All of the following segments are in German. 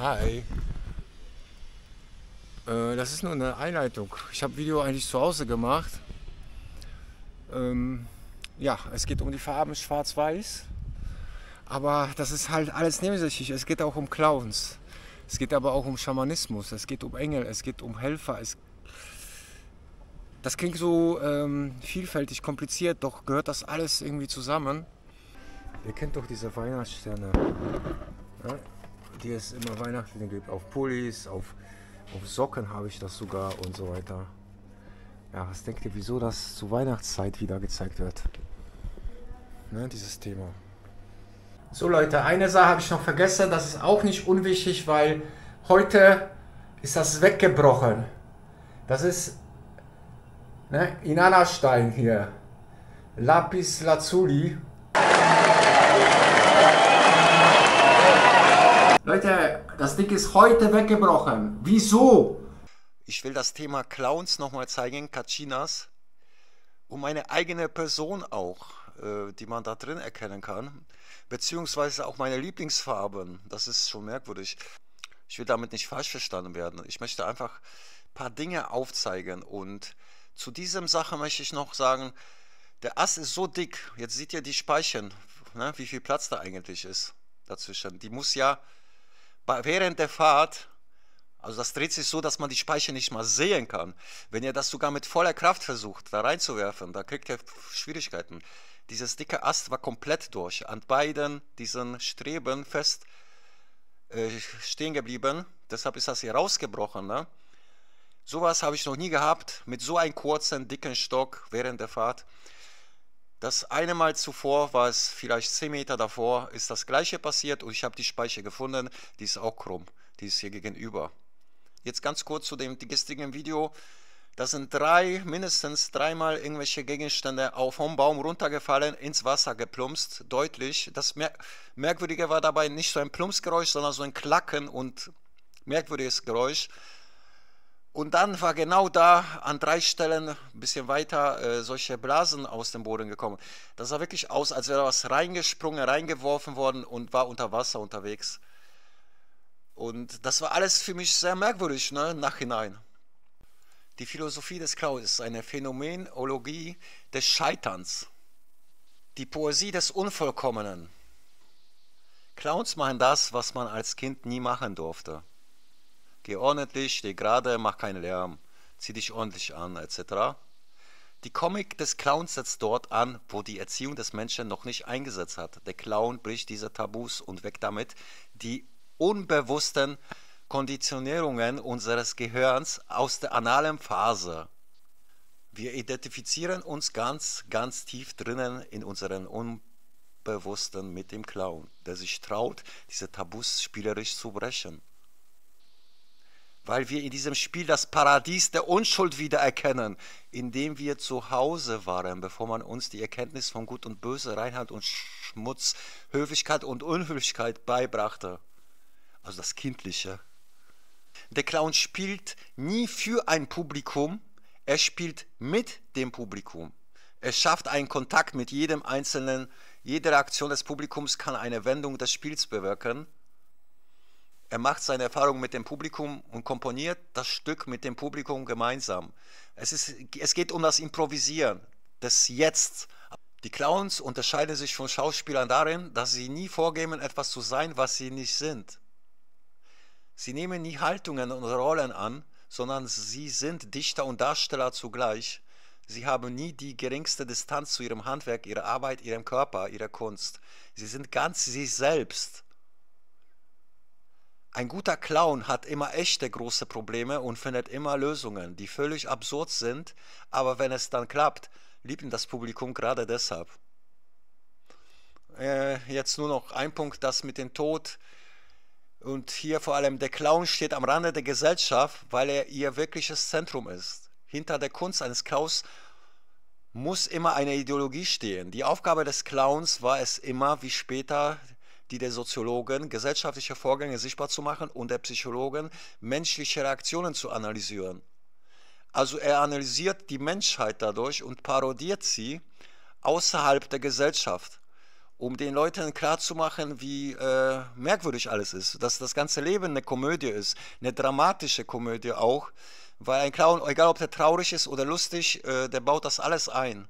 Hi. Äh, das ist nur eine Einleitung. Ich habe Video eigentlich zu Hause gemacht. Ähm, ja, es geht um die Farben schwarz-weiß. Aber das ist halt alles nebensächlich. Es geht auch um Clowns. Es geht aber auch um Schamanismus. Es geht um Engel. Es geht um Helfer. Es das klingt so ähm, vielfältig, kompliziert, doch gehört das alles irgendwie zusammen. Ihr kennt doch diese Weihnachtssterne. Ja? die ist immer Weihnachten gibt. Auf Pullis, auf, auf Socken habe ich das sogar und so weiter. Ja, was denkt ihr, wieso das zur Weihnachtszeit wieder gezeigt wird? Ne, dieses Thema. So Leute, eine Sache habe ich noch vergessen, das ist auch nicht unwichtig, weil heute ist das weggebrochen. Das ist ne, Inanna Stein hier. Lapis Lazuli. Leute, das Ding ist heute weggebrochen. Wieso? Ich will das Thema Clowns nochmal zeigen, Kachinas. Und meine eigene Person auch, äh, die man da drin erkennen kann. Beziehungsweise auch meine Lieblingsfarben. Das ist schon merkwürdig. Ich will damit nicht falsch verstanden werden. Ich möchte einfach ein paar Dinge aufzeigen. Und zu diesem Sache möchte ich noch sagen, der Ass ist so dick. Jetzt seht ihr die Speichen, ne? wie viel Platz da eigentlich ist dazwischen. Die muss ja während der Fahrt, also das dreht sich so, dass man die Speiche nicht mal sehen kann. Wenn ihr das sogar mit voller Kraft versucht, da reinzuwerfen, da kriegt ihr Schwierigkeiten. Dieses dicke Ast war komplett durch, an beiden diesen Streben fest äh, stehen geblieben. Deshalb ist das hier rausgebrochen. Ne? Sowas habe ich noch nie gehabt, mit so einem kurzen, dicken Stock während der Fahrt. Das eine Mal zuvor war es vielleicht 10 Meter davor, ist das gleiche passiert und ich habe die Speiche gefunden, die ist auch krumm, die ist hier gegenüber. Jetzt ganz kurz zu dem gestrigen Video. Da sind drei, mindestens dreimal irgendwelche Gegenstände auf vom Baum runtergefallen, ins Wasser geplumpst, deutlich. Das Mer Merkwürdige war dabei nicht so ein Plumpsgeräusch, sondern so ein Klacken und merkwürdiges Geräusch. Und dann war genau da an drei Stellen ein bisschen weiter äh, solche Blasen aus dem Boden gekommen. Das sah wirklich aus, als wäre was reingesprungen, reingeworfen worden und war unter Wasser unterwegs. Und das war alles für mich sehr merkwürdig, ne, Nachhinein. Die Philosophie des Klaus ist eine Phänomenologie des Scheiterns. Die Poesie des Unvollkommenen. Clowns machen das, was man als Kind nie machen durfte. Geh ordentlich, steh gerade, mach keinen Lärm, zieh dich ordentlich an, etc. Die Comic des Clowns setzt dort an, wo die Erziehung des Menschen noch nicht eingesetzt hat. Der Clown bricht diese Tabus und weckt damit die unbewussten Konditionierungen unseres Gehirns aus der analen Phase. Wir identifizieren uns ganz, ganz tief drinnen in unseren Unbewussten mit dem Clown, der sich traut, diese Tabus spielerisch zu brechen weil wir in diesem Spiel das Paradies der Unschuld wiedererkennen, indem wir zu Hause waren, bevor man uns die Erkenntnis von Gut und Böse, Reinheit und Schmutz, Höflichkeit und Unhöflichkeit beibrachte. Also das Kindliche. Der Clown spielt nie für ein Publikum, er spielt mit dem Publikum. Er schafft einen Kontakt mit jedem Einzelnen. Jede Reaktion des Publikums kann eine Wendung des Spiels bewirken er macht seine Erfahrungen mit dem Publikum und komponiert das Stück mit dem Publikum gemeinsam. Es, ist, es geht um das Improvisieren, das Jetzt. Die Clowns unterscheiden sich von Schauspielern darin, dass sie nie vorgeben, etwas zu sein, was sie nicht sind. Sie nehmen nie Haltungen und Rollen an, sondern sie sind Dichter und Darsteller zugleich. Sie haben nie die geringste Distanz zu ihrem Handwerk, ihrer Arbeit, ihrem Körper, ihrer Kunst. Sie sind ganz sie selbst. Ein guter Clown hat immer echte große Probleme und findet immer Lösungen, die völlig absurd sind, aber wenn es dann klappt, liebt ihn das Publikum gerade deshalb. Äh, jetzt nur noch ein Punkt, das mit dem Tod. Und hier vor allem der Clown steht am Rande der Gesellschaft, weil er ihr wirkliches Zentrum ist. Hinter der Kunst eines Clowns muss immer eine Ideologie stehen. Die Aufgabe des Clowns war es immer, wie später die der Soziologen, gesellschaftliche Vorgänge sichtbar zu machen und der Psychologen, menschliche Reaktionen zu analysieren. Also er analysiert die Menschheit dadurch und parodiert sie außerhalb der Gesellschaft, um den Leuten klarzumachen, wie äh, merkwürdig alles ist, dass das ganze Leben eine Komödie ist, eine dramatische Komödie auch, weil ein Clown, egal ob der traurig ist oder lustig, äh, der baut das alles ein.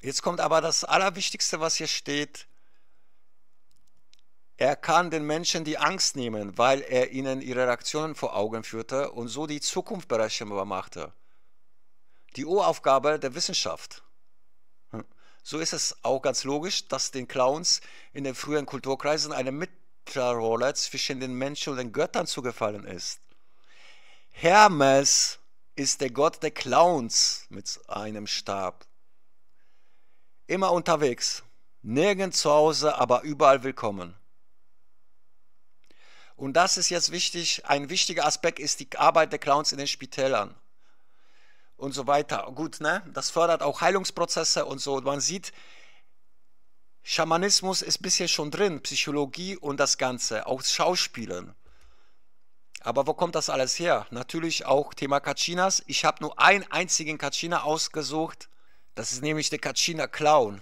Jetzt kommt aber das Allerwichtigste, was hier steht, er kann den Menschen die Angst nehmen, weil er ihnen ihre Reaktionen vor Augen führte und so die Zukunft berechenbar machte. Die Uraufgabe der Wissenschaft. Hm. So ist es auch ganz logisch, dass den Clowns in den frühen Kulturkreisen eine Mittlerrolle zwischen den Menschen und den Göttern zugefallen ist. Hermes ist der Gott der Clowns mit einem Stab. Immer unterwegs, nirgends zu Hause, aber überall willkommen. Und das ist jetzt wichtig, ein wichtiger Aspekt ist die Arbeit der Clowns in den Spitälern und so weiter. Gut, ne? Das fördert auch Heilungsprozesse und so. man sieht, Schamanismus ist bisher schon drin, Psychologie und das Ganze, auch Schauspielen. Aber wo kommt das alles her? Natürlich auch Thema Kachinas. Ich habe nur einen einzigen Kachina ausgesucht. Das ist nämlich der Kachina Clown,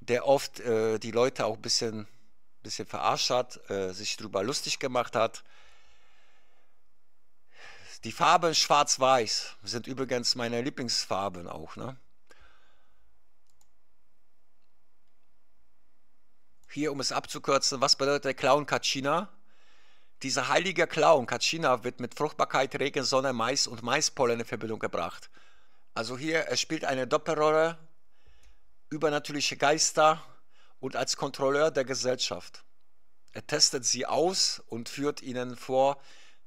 der oft äh, die Leute auch ein bisschen ein bisschen verarscht hat, äh, sich drüber lustig gemacht hat. Die Farben schwarz-weiß sind übrigens meine Lieblingsfarben auch. Ne? Hier, um es abzukürzen, was bedeutet der Clown Kachina? Dieser heilige Clown Kachina wird mit Fruchtbarkeit, Regen, Sonne, Mais und Maispollen in Verbindung gebracht. Also hier, er spielt eine Doppelrolle, übernatürliche Geister, und als Kontrolleur der Gesellschaft. Er testet sie aus und führt ihnen vor,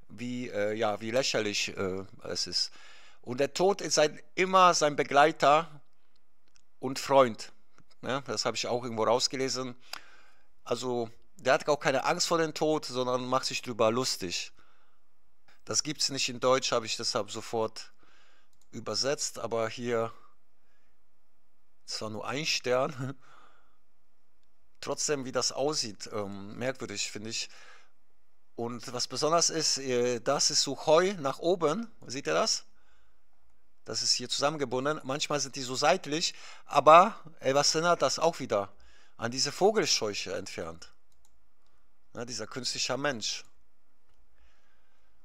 wie, äh, ja, wie lächerlich äh, es ist. Und der Tod ist ein, immer sein Begleiter und Freund. Ja, ne? das habe ich auch irgendwo rausgelesen. Also der hat auch keine Angst vor dem Tod, sondern macht sich darüber lustig. Das gibt es nicht in Deutsch, habe ich deshalb sofort übersetzt, aber hier zwar nur ein Stern, trotzdem, wie das aussieht, ähm, merkwürdig, finde ich. Und was besonders ist, äh, das ist so Heu nach oben. Seht ihr das? Das ist hier zusammengebunden. Manchmal sind die so seitlich, aber ey, was erinnert das auch wieder? An diese Vogelscheuche entfernt. Na, dieser künstliche Mensch.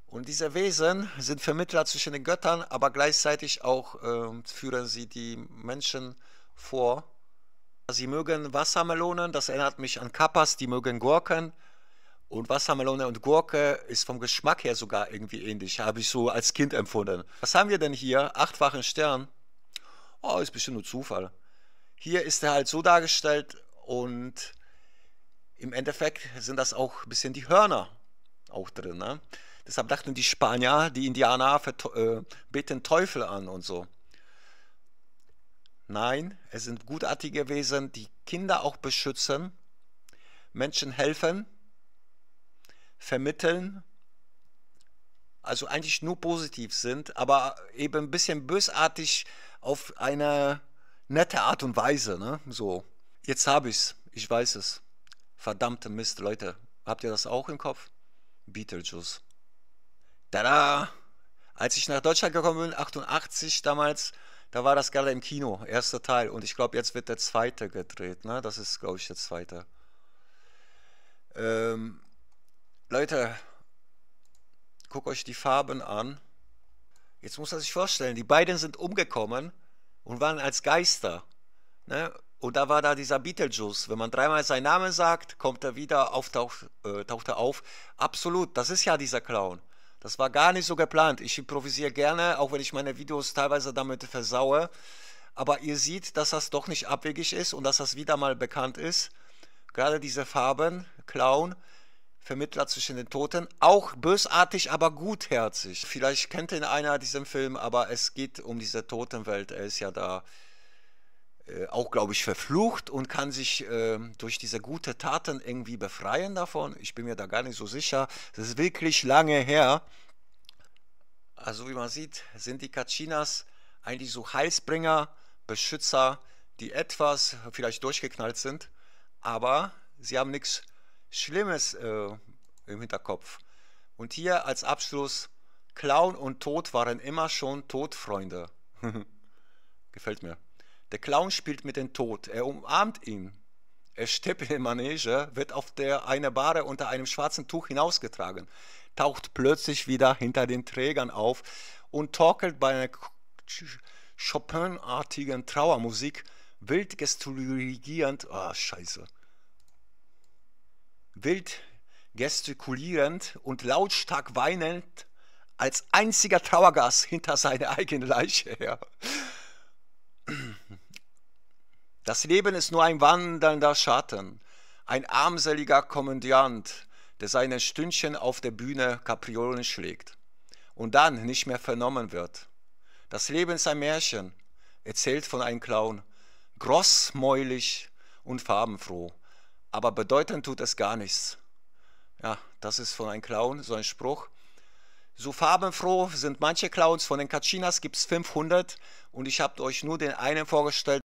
Und diese Wesen sind Vermittler zwischen den Göttern, aber gleichzeitig auch äh, führen sie die Menschen vor Sie mögen Wassermelonen, das erinnert mich an Kappas, die mögen Gurken. Und Wassermelone und Gurke ist vom Geschmack her sogar irgendwie ähnlich, habe ich so als Kind empfunden. Was haben wir denn hier? Achtfachen Stern. Oh, ist bestimmt nur Zufall. Hier ist er halt so dargestellt und im Endeffekt sind das auch ein bisschen die Hörner auch drin. Ne? Deshalb dachten die Spanier, die Indianer äh, beten Teufel an und so. Nein, es sind gutartige Wesen, die Kinder auch beschützen, Menschen helfen, vermitteln, also eigentlich nur positiv sind, aber eben ein bisschen bösartig auf eine nette Art und Weise. Ne? So, jetzt habe ich es, ich weiß es. Verdammte Mist, Leute, habt ihr das auch im Kopf? Beetlejuice. Tada! Als ich nach Deutschland gekommen bin, 88 damals, da war das gerade im Kino, erster Teil. Und ich glaube, jetzt wird der zweite gedreht. Ne? Das ist, glaube ich, der zweite. Ähm, Leute, guckt euch die Farben an. Jetzt muss man sich vorstellen, die beiden sind umgekommen und waren als Geister. Ne? Und da war da dieser Beetlejuice. Wenn man dreimal seinen Namen sagt, kommt er wieder auf, äh, taucht er auf. Absolut, das ist ja dieser Clown. Das war gar nicht so geplant. Ich improvisiere gerne, auch wenn ich meine Videos teilweise damit versaue. Aber ihr seht, dass das doch nicht abwegig ist und dass das wieder mal bekannt ist. Gerade diese Farben, Clown, Vermittler zwischen den Toten, auch bösartig, aber gutherzig. Vielleicht kennt ihn einer diesen Film, aber es geht um diese Totenwelt. Er ist ja da äh, auch, glaube ich, verflucht und kann sich äh, durch diese gute Taten irgendwie befreien davon. Ich bin mir da gar nicht so sicher. Das ist wirklich lange her. Also wie man sieht, sind die Kachinas eigentlich so Heilsbringer, Beschützer, die etwas vielleicht durchgeknallt sind, aber sie haben nichts Schlimmes äh, im Hinterkopf. Und hier als Abschluss, Clown und Tod waren immer schon Todfreunde. Gefällt mir. Der Clown spielt mit dem Tod, er umarmt ihn. Er steppt in Manege, wird auf der einer Bahre unter einem schwarzen Tuch hinausgetragen, taucht plötzlich wieder hinter den Trägern auf und torkelt bei einer Chopin-artigen Trauermusik wild gestikulierend, oh, scheiße, wild gestikulierend und lautstark weinend als einziger Trauergast hinter seine eigene Leiche her. Das Leben ist nur ein wandelnder Schatten, ein armseliger Komödiant, der seine Stündchen auf der Bühne Kapriolen schlägt und dann nicht mehr vernommen wird. Das Leben ist ein Märchen, erzählt von einem Clown, großmäulig und farbenfroh, aber bedeutend tut es gar nichts. Ja, das ist von einem Clown, so ein Spruch. So farbenfroh sind manche Clowns, von den Kachinas gibt es 500 und ich habe euch nur den einen vorgestellt,